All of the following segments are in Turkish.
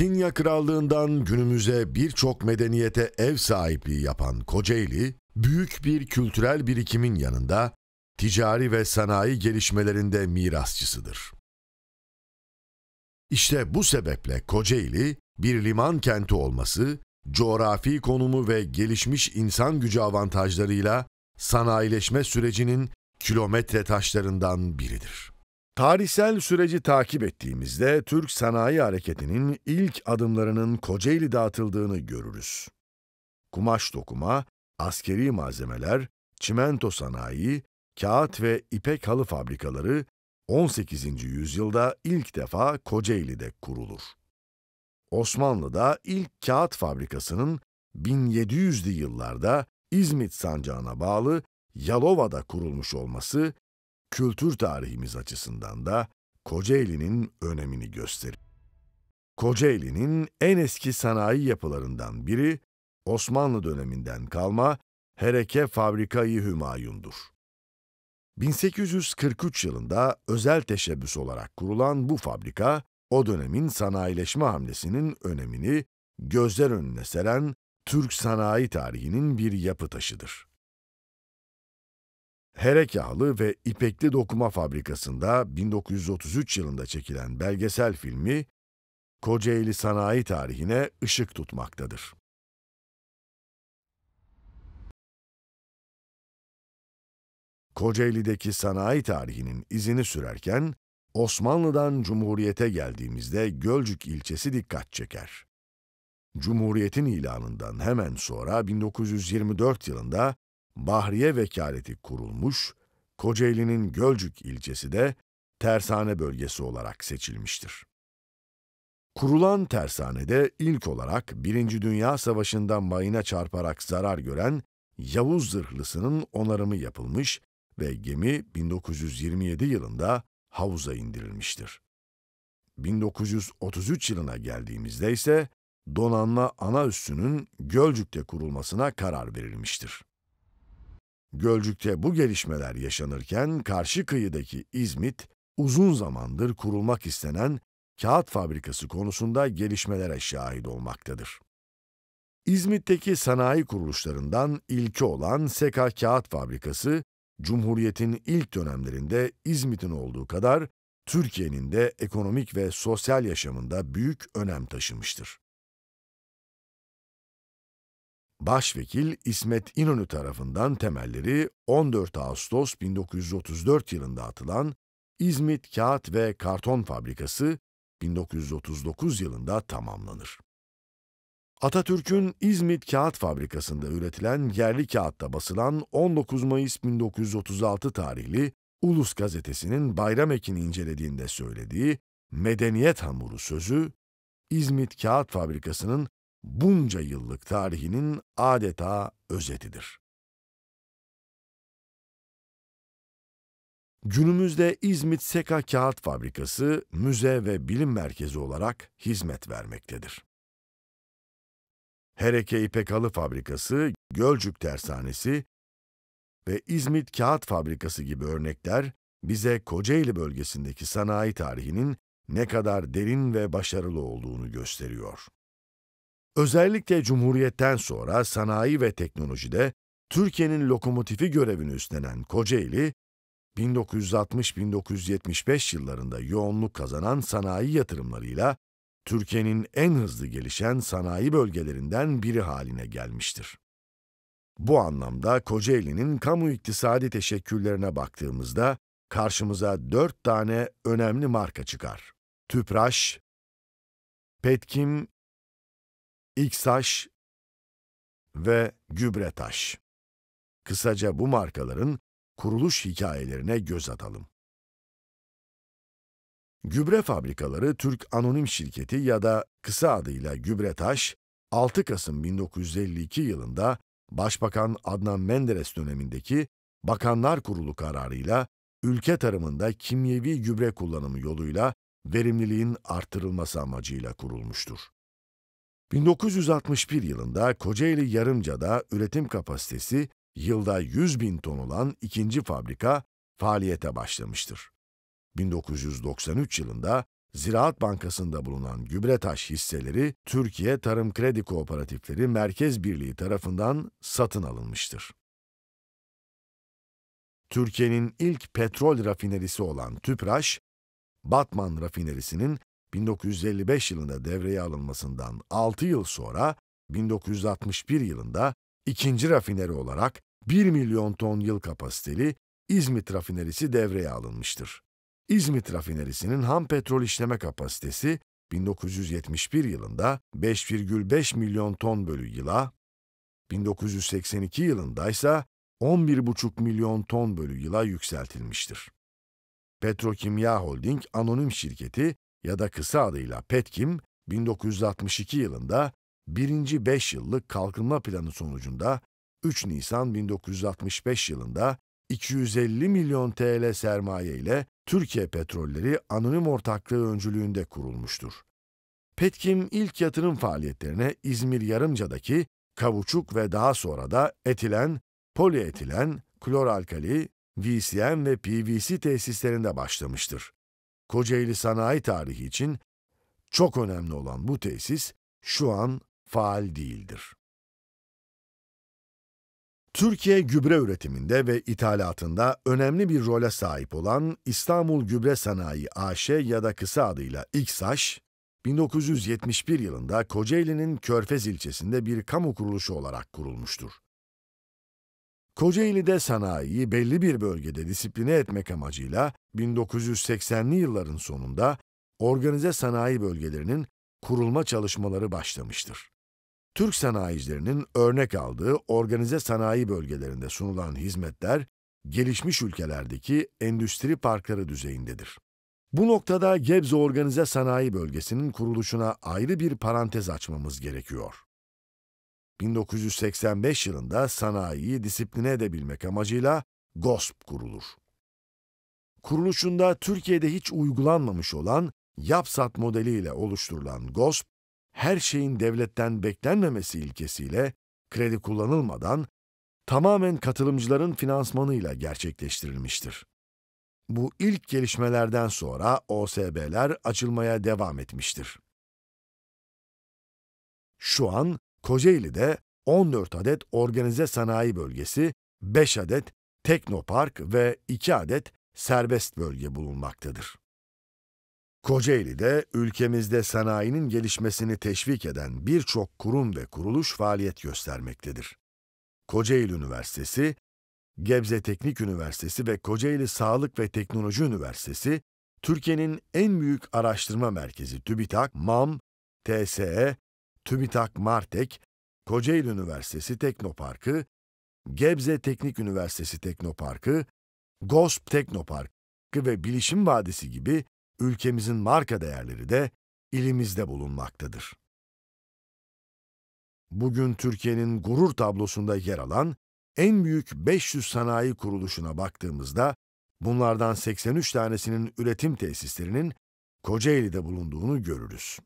Kinya Krallığından günümüze birçok medeniyete ev sahipliği yapan Kocaeli, büyük bir kültürel birikimin yanında ticari ve sanayi gelişmelerinde mirasçısıdır. İşte bu sebeple Kocaeli, bir liman kenti olması, coğrafi konumu ve gelişmiş insan gücü avantajlarıyla sanayileşme sürecinin kilometre taşlarından biridir. Tarihsel süreci takip ettiğimizde Türk sanayi hareketinin ilk adımlarının Kocaeli'de atıldığını görürüz. Kumaş dokuma, askeri malzemeler, çimento sanayi, kağıt ve ipek halı fabrikaları 18. yüzyılda ilk defa Kocaeli'de kurulur. Osmanlı'da ilk kağıt fabrikasının 1700'lü yıllarda İzmit sancağına bağlı Yalova'da kurulmuş olması kültür tarihimiz açısından da Kocaeli'nin önemini gösterir. Kocaeli'nin en eski sanayi yapılarından biri Osmanlı döneminden kalma Hereke Fabrikayı Hümayun'dur. 1843 yılında özel teşebbüs olarak kurulan bu fabrika, o dönemin sanayileşme hamlesinin önemini gözler önüne seren Türk sanayi tarihinin bir yapı taşıdır. Herek Yağlı ve İpekli Dokuma Fabrikası'nda 1933 yılında çekilen belgesel filmi, Kocaeli sanayi tarihine ışık tutmaktadır. Kocaeli'deki sanayi tarihinin izini sürerken, Osmanlı'dan Cumhuriyet'e geldiğimizde Gölcük ilçesi dikkat çeker. Cumhuriyet'in ilanından hemen sonra 1924 yılında Bahriye Vekaleti kurulmuş, Kocaeli'nin Gölcük ilçesi de tersane bölgesi olarak seçilmiştir. Kurulan tersanede ilk olarak Birinci Dünya Savaşı'nda mayına çarparak zarar gören Yavuz zırhlısının onarımı yapılmış ve gemi 1927 yılında havuza indirilmiştir. 1933 yılına geldiğimizde ise donanma ana üssünün Gölcük'te kurulmasına karar verilmiştir. Gölcük'te bu gelişmeler yaşanırken karşı kıyıdaki İzmit uzun zamandır kurulmak istenen kağıt fabrikası konusunda gelişmelere şahit olmaktadır. İzmit'teki sanayi kuruluşlarından ilki olan Seka Kağıt Fabrikası, Cumhuriyet'in ilk dönemlerinde İzmit'in olduğu kadar Türkiye'nin de ekonomik ve sosyal yaşamında büyük önem taşımıştır. Başvekil İsmet İnönü tarafından temelleri 14 Ağustos 1934 yılında atılan İzmit Kağıt ve Karton Fabrikası 1939 yılında tamamlanır. Atatürk'ün İzmit Kağıt Fabrikası'nda üretilen yerli kağıtta basılan 19 Mayıs 1936 tarihli Ulus gazetesinin Bayram Ekin incelediğinde söylediği medeniyet hamuru sözü, İzmit Kağıt Fabrikası'nın bunca yıllık tarihinin adeta özetidir. Günümüzde İzmit Seka Kağıt Fabrikası müze ve bilim merkezi olarak hizmet vermektedir. Hereke İpek Halı Fabrikası, Gölcük Tersanesi ve İzmit Kağıt Fabrikası gibi örnekler bize Kocaeli bölgesindeki sanayi tarihinin ne kadar derin ve başarılı olduğunu gösteriyor. Özellikle Cumhuriyet'ten sonra sanayi ve teknolojide Türkiye'nin lokomotifi görevini üstlenen Kocaeli, 1960-1975 yıllarında yoğunluk kazanan sanayi yatırımlarıyla Türkiye'nin en hızlı gelişen sanayi bölgelerinden biri haline gelmiştir. Bu anlamda Kocaeli'nin kamu iktisadi teşekküllerine baktığımızda karşımıza dört tane önemli marka çıkar. Tüpraş, Petkim İksaş ve Gübretaş. Kısaca bu markaların kuruluş hikayelerine göz atalım. Gübre fabrikaları Türk Anonim Şirketi ya da kısa adıyla Gübretaş, 6 Kasım 1952 yılında Başbakan Adnan Menderes dönemindeki Bakanlar Kurulu kararıyla ülke tarımında kimyevi gübre kullanımı yoluyla verimliliğin artırılması amacıyla kurulmuştur. 1961 yılında Kocaeli Yarımca'da üretim kapasitesi yılda 100 bin ton olan ikinci fabrika faaliyete başlamıştır. 1993 yılında Ziraat Bankası'nda bulunan gübretaş hisseleri Türkiye Tarım Kredi Kooperatifleri Merkez Birliği tarafından satın alınmıştır. Türkiye'nin ilk petrol rafinerisi olan Tüpraş, Batman rafinerisinin 1955 yılında devreye alınmasından 6 yıl sonra 1961 yılında ikinci rafineri olarak 1 milyon ton yıl kapasiteli İzmit rafinerisi devreye alınmıştır. İzmit rafinerisinin ham petrol işleme kapasitesi 1971 yılında 5,5 milyon ton bölü yıla, 1982 yılında ise 11,5 milyon ton bölü yıla yükseltilmiştir. Petrokimya Holding Anonim Şirketi ya da kısa adıyla Petkim 1962 yılında 1. 5 yıllık kalkınma planı sonucunda 3 Nisan 1965 yılında 250 milyon TL sermaye ile Türkiye Petrolleri Anonim Ortaklığı öncülüğünde kurulmuştur. Petkim ilk yatırım faaliyetlerine İzmir Yarımca'daki kavuçuk ve daha sonra da etilen, polietilen, kloralkali, VCM ve PVC tesislerinde başlamıştır. Kocaeli sanayi tarihi için çok önemli olan bu tesis şu an faal değildir. Türkiye gübre üretiminde ve ithalatında önemli bir role sahip olan İstanbul Gübre Sanayi AŞ ya da kısa adıyla İKSAŞ, 1971 yılında Kocaeli'nin Körfez ilçesinde bir kamu kuruluşu olarak kurulmuştur. Kocaeli'de sanayiyi belli bir bölgede disipline etmek amacıyla 1980'li yılların sonunda organize sanayi bölgelerinin kurulma çalışmaları başlamıştır. Türk sanayicilerinin örnek aldığı organize sanayi bölgelerinde sunulan hizmetler gelişmiş ülkelerdeki endüstri parkları düzeyindedir. Bu noktada Gebze Organize Sanayi Bölgesi'nin kuruluşuna ayrı bir parantez açmamız gerekiyor. 1985 yılında sanayiyi disipline edebilmek amacıyla GOSP kurulur. Kuruluşunda Türkiye'de hiç uygulanmamış olan YAPSAT modeliyle oluşturulan GOSP, her şeyin devletten beklenmemesi ilkesiyle kredi kullanılmadan tamamen katılımcıların finansmanıyla gerçekleştirilmiştir. Bu ilk gelişmelerden sonra OSB'ler açılmaya devam etmiştir. Şu an Kocaeli'de 14 adet organize sanayi bölgesi, 5 adet teknopark ve 2 adet serbest bölge bulunmaktadır. Kocaeli'de ülkemizde sanayinin gelişmesini teşvik eden birçok kurum ve kuruluş faaliyet göstermektedir. Kocaeli Üniversitesi, Gebze Teknik Üniversitesi ve Kocaeli Sağlık ve Teknoloji Üniversitesi, Türkiye'nin en büyük araştırma merkezi TÜBİTAK, MAM, TSE, TÜBİTAK Martek, Kocaeli Üniversitesi Teknoparkı, Gebze Teknik Üniversitesi Teknoparkı, GOSP Teknoparkı ve Bilişim Vadisi gibi ülkemizin marka değerleri de ilimizde bulunmaktadır. Bugün Türkiye'nin gurur tablosunda yer alan en büyük 500 sanayi kuruluşuna baktığımızda bunlardan 83 tanesinin üretim tesislerinin Kocaeli'de bulunduğunu görürüz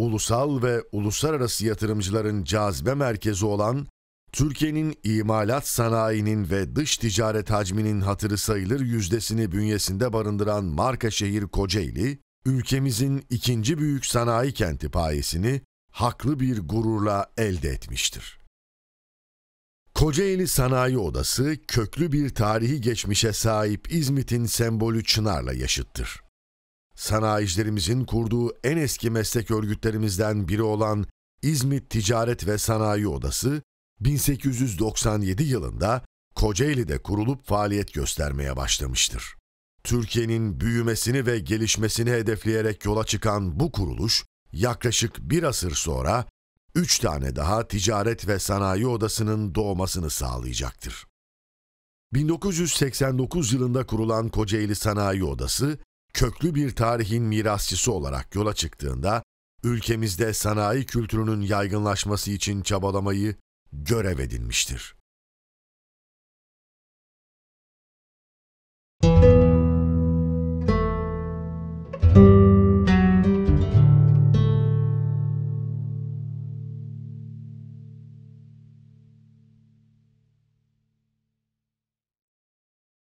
ulusal ve uluslararası yatırımcıların cazibe merkezi olan Türkiye'nin imalat sanayinin ve dış ticaret hacminin hatırı sayılır yüzdesini bünyesinde barındıran marka şehir Kocaeli, ülkemizin ikinci büyük sanayi kenti payesini haklı bir gururla elde etmiştir. Kocaeli Sanayi Odası köklü bir tarihi geçmişe sahip İzmit'in sembolü Çınar'la yaşıttır sanayicilerimizin kurduğu en eski meslek örgütlerimizden biri olan İzmit Ticaret ve Sanayi Odası, 1897 yılında Kocaeli'de kurulup faaliyet göstermeye başlamıştır. Türkiye'nin büyümesini ve gelişmesini hedefleyerek yola çıkan bu kuruluş, yaklaşık bir asır sonra üç tane daha ticaret ve sanayi odasının doğmasını sağlayacaktır. 1989 yılında kurulan Kocaeli Sanayi Odası, köklü bir tarihin mirasçısı olarak yola çıktığında ülkemizde sanayi kültürünün yaygınlaşması için çabalamayı görev edinmiştir.